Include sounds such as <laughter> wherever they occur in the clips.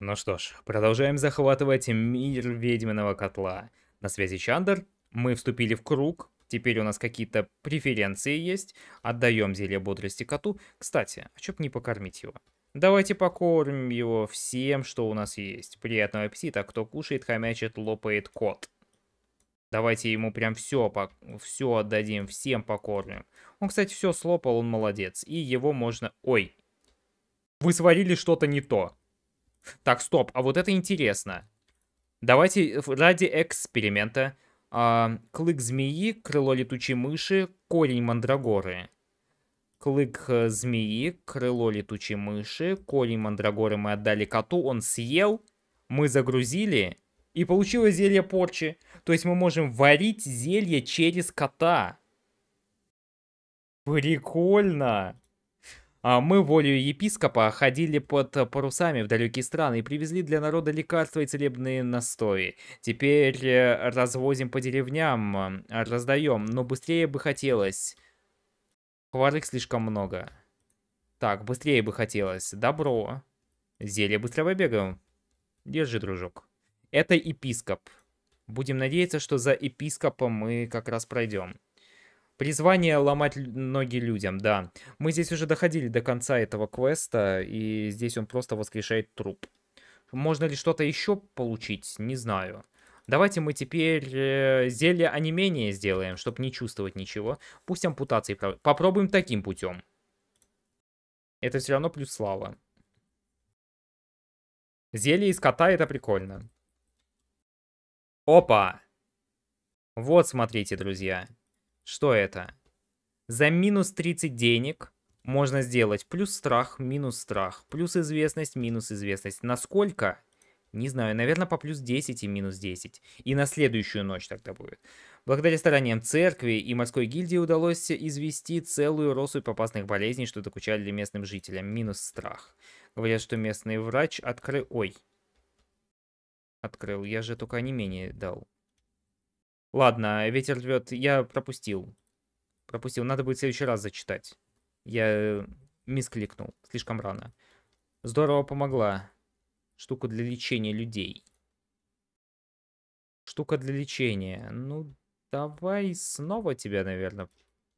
Ну что ж, продолжаем захватывать мир ведьминого котла. На связи Чандер, мы вступили в круг, теперь у нас какие-то преференции есть, отдаем зелье бодрости коту. Кстати, а чё бы не покормить его? Давайте покормим его всем, что у нас есть. Приятного аппетита, кто кушает, хомячит, лопает кот. Давайте ему прям все, все отдадим, всем покормим. Он, кстати, все слопал, он молодец. И его можно... Ой, вы сварили что-то не то. Так, стоп, а вот это интересно. Давайте ради эксперимента. А, клык змеи, крыло летучей мыши, корень мандрагоры. Клык э, змеи, крыло летучей мыши, корень мандрагоры мы отдали коту, он съел, мы загрузили, и получилось зелье порчи. То есть мы можем варить зелье через кота. Прикольно! А мы волею епископа ходили под парусами в далекие страны и привезли для народа лекарства и целебные настои. Теперь э, развозим по деревням, э, раздаем, но быстрее бы хотелось. Хварых слишком много. Так, быстрее бы хотелось. Добро. Зелье быстрого бега. Держи, дружок. Это епископ. Будем надеяться, что за епископом мы как раз пройдем. Призвание ломать ноги людям, да. Мы здесь уже доходили до конца этого квеста, и здесь он просто воскрешает труп. Можно ли что-то еще получить? Не знаю. Давайте мы теперь э, зелье анимения сделаем, чтобы не чувствовать ничего. Пусть ампутации... Пров... Попробуем таким путем. Это все равно плюс слава. Зелье из кота это прикольно. Опа! Вот, смотрите, друзья. Что это? За минус 30 денег можно сделать плюс страх, минус страх, плюс известность, минус известность. Насколько? Не знаю, наверное, по плюс 10 и минус 10. И на следующую ночь тогда будет. Благодаря стараниям церкви и морской гильдии удалось извести целую россыпь опасных болезней, что докучали местным жителям. Минус страх. Говорят, что местный врач открыл... Ой. Открыл, я же только не менее дал. Ладно, ветер рвет. Я пропустил. Пропустил. Надо будет в следующий раз зачитать. Я э, мискликнул. Слишком рано. Здорово помогла. Штука для лечения людей. Штука для лечения. Ну, давай снова тебя, наверное,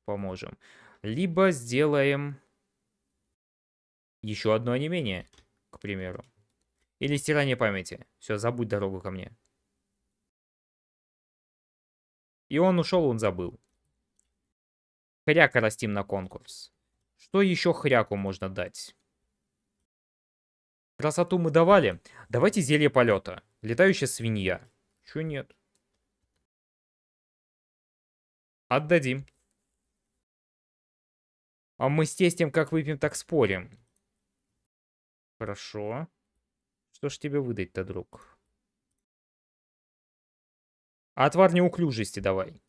поможем. Либо сделаем еще одно не менее, к примеру. Или стирание памяти. Все, забудь дорогу ко мне. И он ушел, он забыл. Хряка растим на конкурс. Что еще хряку можно дать? Красоту мы давали. Давайте зелье полета. Летающая свинья. Чего нет? Отдадим. А мы с тестем как выпьем, так спорим. Хорошо. Что ж тебе выдать-то, друг? А отвар неуклюжести давай.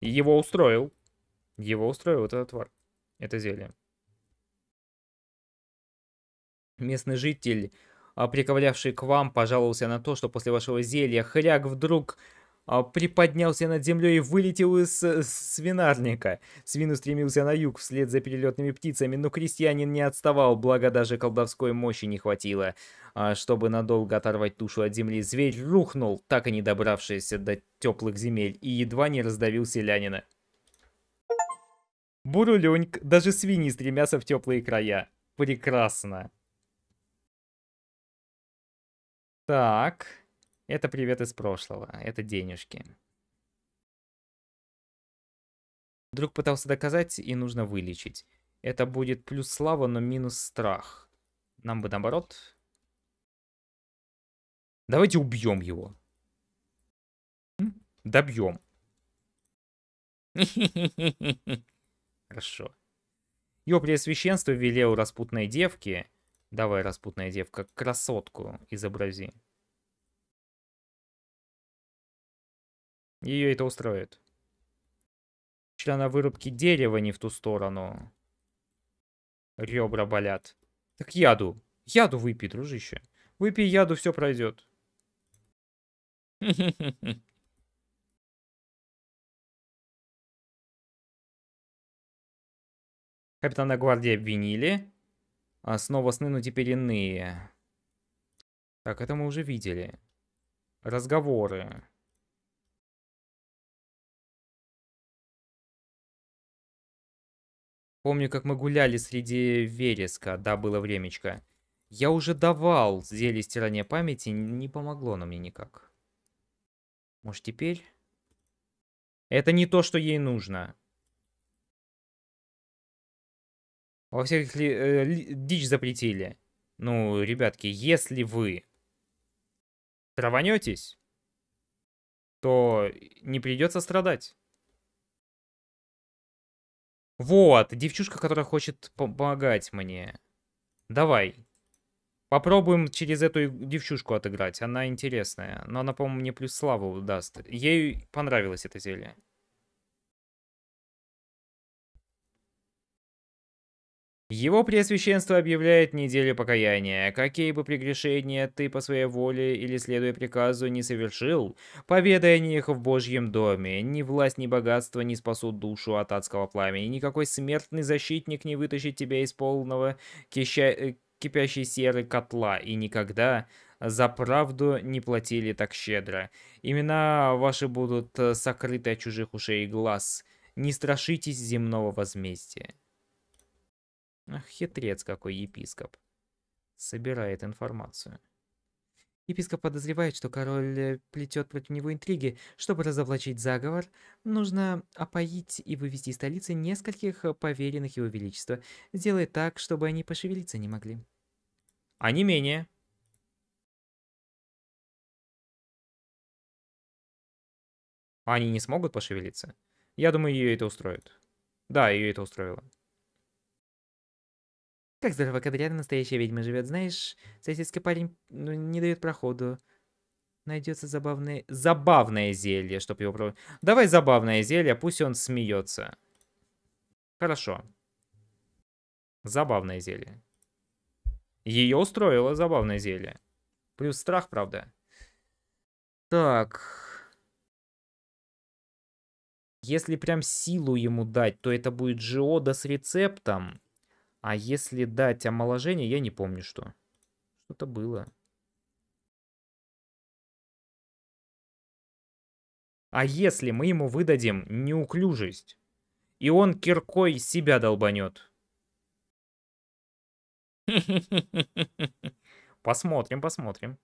Его устроил. Его устроил этот отвар. Это зелье. Местный житель, а, приковлявший к вам, пожаловался на то, что после вашего зелья хряк вдруг а, приподнялся над землей и вылетел из э, свинарника. Свин устремился на юг вслед за перелетными птицами, но крестьянин не отставал, благо даже колдовской мощи не хватило. А чтобы надолго оторвать тушу от земли, зверь рухнул, так и не добравшись до теплых земель, и едва не раздавил селянина. Бурулюньк, даже свиньи стремятся в теплые края. Прекрасно. Так... Это привет из прошлого, это денежки. Друг пытался доказать, и нужно вылечить. Это будет плюс слава, но минус страх. Нам бы наоборот. Давайте убьем его. Добьем. <laughs> Хорошо. Его преосвященство велел распутной девке, давай распутная девка, красотку изобрази. Ее это устроит. Члена вырубки дерева не в ту сторону. Ребра болят. Так яду. Яду выпей, дружище. Выпей яду, все пройдет. <laughs> Капитана гвардии обвинили. А снова сны, но теперь иные. Так, это мы уже видели. Разговоры. Помню, как мы гуляли среди вереска, да, было времечко. Я уже давал зелье стирания памяти, не помогло оно мне никак. Может, теперь? Это не то, что ей нужно. Во всех ли, э, ли, дичь запретили. Ну, ребятки, если вы траванетесь, то не придется страдать. Вот, девчушка, которая хочет помогать мне. Давай. Попробуем через эту девчушку отыграть. Она интересная. Но она, по-моему, мне плюс славу даст. Ей понравилось это зелье. Его Преосвященство объявляет неделю покаяния. Какие бы прегрешения ты по своей воле или следуя приказу не совершил, победа о них в Божьем доме. Ни власть, ни богатство не спасут душу от адского пламени. Никакой смертный защитник не вытащит тебя из полного кища... Э, кипящей серы котла. И никогда за правду не платили так щедро. Имена ваши будут э, сокрыты от чужих ушей и глаз. Не страшитесь земного возмездия. Ах, хитрец какой епископ. Собирает информацию. Епископ подозревает, что король э, плетет против него интриги. Чтобы разоблачить заговор, нужно опоить и вывести из столицы нескольких э, поверенных его величества. Сделай так, чтобы они пошевелиться не могли. А не менее. Они не смогут пошевелиться? Я думаю, ее это устроит. Да, ее это устроило. Как здорово, когда рядом настоящая ведьма живет, знаешь, соседский парень ну, не дает проходу. Найдется забавное... Забавное зелье, чтобы его пробовать. Давай забавное зелье, пусть он смеется. Хорошо. Забавное зелье. Ее устроило забавное зелье. Плюс страх, правда. Так. Если прям силу ему дать, то это будет Джиода с рецептом. А если дать омоложение, я не помню что. Что-то было. А если мы ему выдадим неуклюжесть, и он киркой себя долбанет? <laughs> Посмотрим, посмотрим.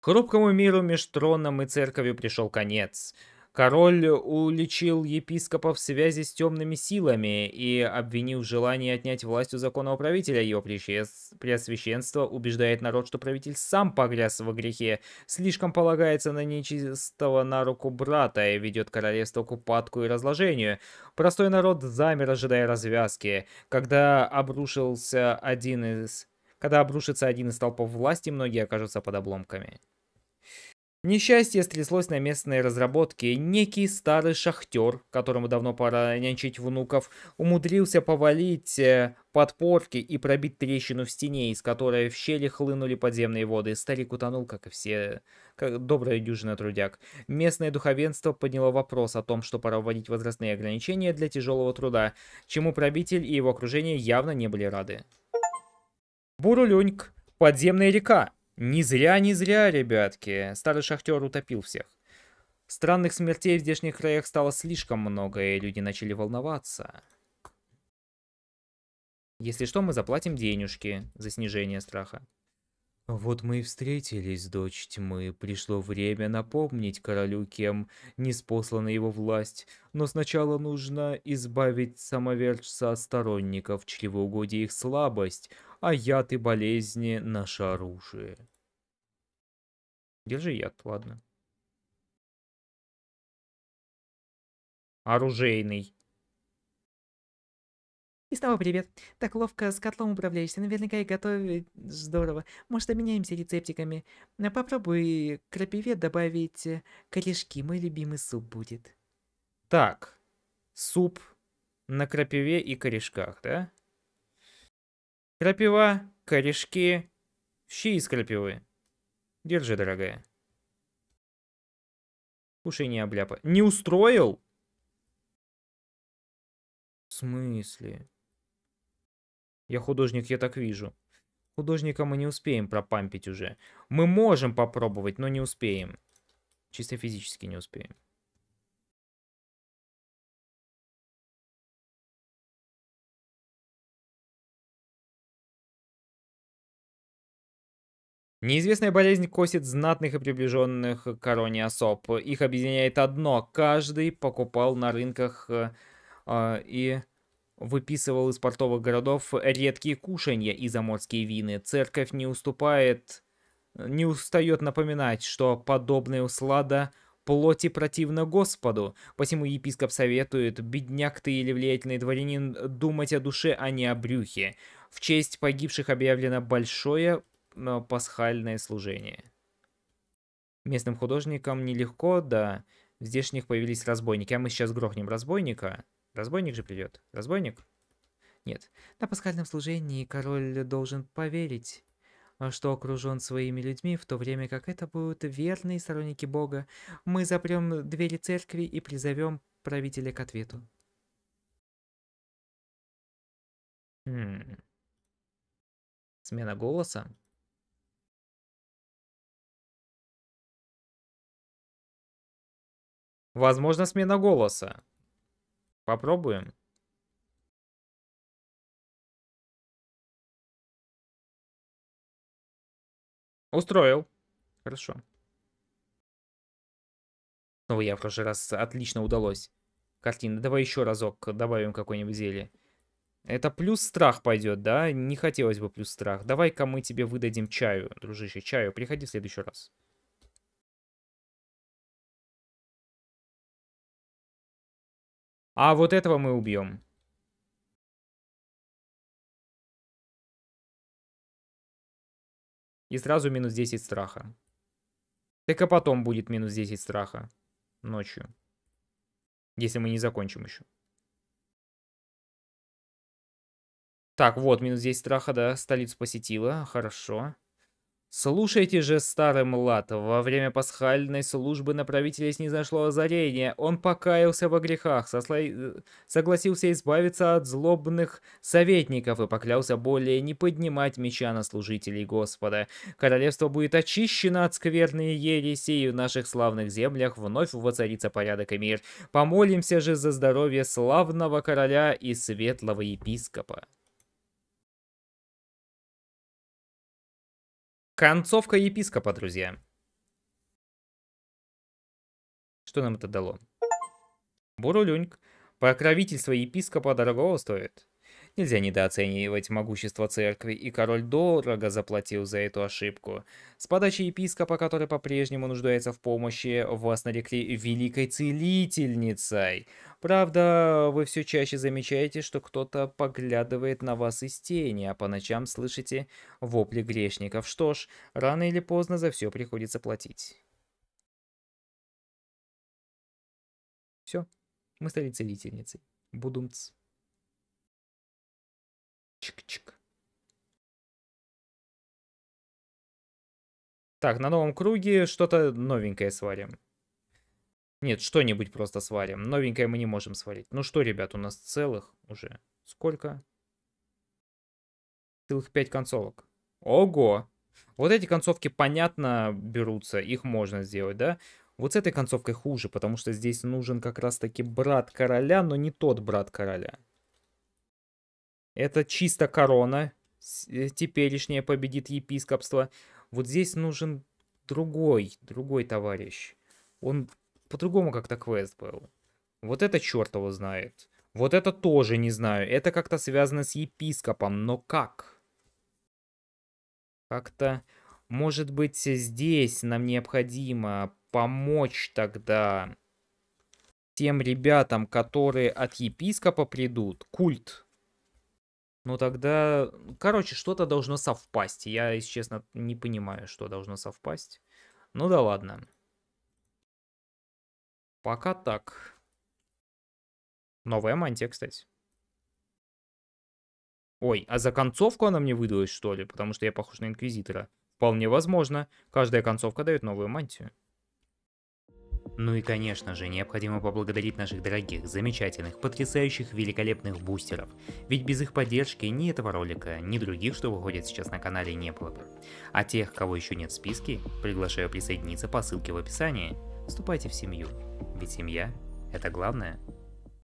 Хрупкому миру между троном и церковью пришел конец. Король уличил епископа в связи с темными силами и обвинил в желании отнять власть у законного правителя. Его преосвященство убеждает народ, что правитель сам погряз во грехе, слишком полагается на нечистого на руку брата и ведет королевство к упадку и разложению. Простой народ замер, ожидая развязки. Когда обрушился один из... Когда обрушится один из толпов власти, многие окажутся под обломками. Несчастье стряслось на местной разработке. Некий старый шахтер, которому давно пора нянчить внуков, умудрился повалить э, подпорки и пробить трещину в стене, из которой в щели хлынули подземные воды. Старик утонул, как и все, как добрая дюжина трудяг. Местное духовенство подняло вопрос о том, что пора вводить возрастные ограничения для тяжелого труда, чему правитель и его окружение явно не были рады. Бурулюньк. Подземная река. Не зря, не зря, ребятки. Старый шахтер утопил всех. Странных смертей в здешних краях стало слишком много, и люди начали волноваться. Если что, мы заплатим денежки за снижение страха. Вот мы и встретились, дочь тьмы. Пришло время напомнить королю, кем неспослана его власть. Но сначала нужно избавить самоверчца от сторонников, чревоугодие их слабость — а яд и болезни — наше оружие. Держи яд, ладно. Оружейный. И снова привет. Так ловко с котлом управляешься, наверняка и готовишь. здорово. Может, обменяемся рецептиками? А попробуй крапиве добавить э, корешки, мой любимый суп будет. Так, суп на крапиве и корешках, да? Крапива, корешки, щи из крапивы. Держи, дорогая. Кушай не обляпа. Не устроил? В смысле? Я художник, я так вижу. Художника мы не успеем пропампить уже. Мы можем попробовать, но не успеем. Чисто физически не успеем. Неизвестная болезнь косит знатных и приближенных к короне особ. Их объединяет одно. Каждый покупал на рынках э, э, и выписывал из портовых городов редкие кушанья и заморские вины. Церковь не уступает, не устает напоминать, что подобная услада плоти противно Господу. Посему епископ советует, бедняк ты или влиятельный дворянин, думать о душе, а не о брюхе. В честь погибших объявлено большое пасхальное служение. Местным художникам нелегко, да. В здешних появились разбойники. А мы сейчас грохнем разбойника. Разбойник же придет. Разбойник? Нет. На пасхальном служении король должен поверить, что окружен своими людьми, в то время как это будут верные сторонники Бога. Мы запрем двери церкви и призовем правителя к ответу. Хм. Смена голоса? Возможно, смена голоса. Попробуем. Устроил. Хорошо. Снова я в прошлый раз отлично удалось. Картина. Давай еще разок добавим какой-нибудь зелье. Это плюс страх пойдет, да? Не хотелось бы плюс страх. Давай-ка мы тебе выдадим чаю, дружище, чаю. Приходи в следующий раз. А вот этого мы убьем. И сразу минус 10 страха. Так а потом будет минус 10 страха. Ночью. Если мы не закончим еще. Так, вот, минус 10 страха, да, столицу посетила, хорошо. Слушайте же, старый млад, во время пасхальной службы на правителя снизошло озарение. Он покаялся во грехах, сосла... Э, согласился избавиться от злобных советников и поклялся более не поднимать меча на служителей Господа. Королевство будет очищено от скверной ереси, и в наших славных землях вновь воцарится порядок и мир. Помолимся же за здоровье славного короля и светлого епископа. Концовка епископа, друзья. Что нам это дало? Бурулюньк. Покровительство епископа дорогого стоит. Нельзя недооценивать могущество церкви, и король дорого заплатил за эту ошибку. С подачи епископа, который по-прежнему нуждается в помощи, вас нарекли великой целительницей. Правда, вы все чаще замечаете, что кто-то поглядывает на вас из тени, а по ночам слышите вопли грешников. Что ж, рано или поздно за все приходится платить. Все, мы стали целительницей. Будумц. Чик-чик. Так, на новом круге что-то новенькое сварим. Нет, что-нибудь просто сварим. Новенькое мы не можем сварить. Ну что, ребят, у нас целых уже сколько? Целых пять концовок. Ого! Вот эти концовки, понятно, берутся. Их можно сделать, да? Вот с этой концовкой хуже, потому что здесь нужен как раз-таки брат короля, но не тот брат короля. Это чисто корона. Э, Теперешняя победит епископство. Вот здесь нужен другой, другой товарищ. Он по-другому как-то квест был. Вот это черт его знает. Вот это тоже не знаю. Это как-то связано с епископом, но как? Как-то, может быть, здесь нам необходимо помочь тогда тем ребятам, которые от епископа придут, культ ну тогда, короче, что-то должно совпасть. Я, если честно, не понимаю, что должно совпасть. Ну да ладно. Пока так. Новая мантия, кстати. Ой, а за концовку она мне выдалась, что ли? Потому что я похож на Инквизитора. Вполне возможно. Каждая концовка дает новую мантию. Ну и конечно же, необходимо поблагодарить наших дорогих, замечательных, потрясающих, великолепных бустеров. Ведь без их поддержки ни этого ролика, ни других, что выходит сейчас на канале, не было бы. А тех, кого еще нет в списке, приглашаю присоединиться по ссылке в описании. Вступайте в семью, ведь семья – это главное.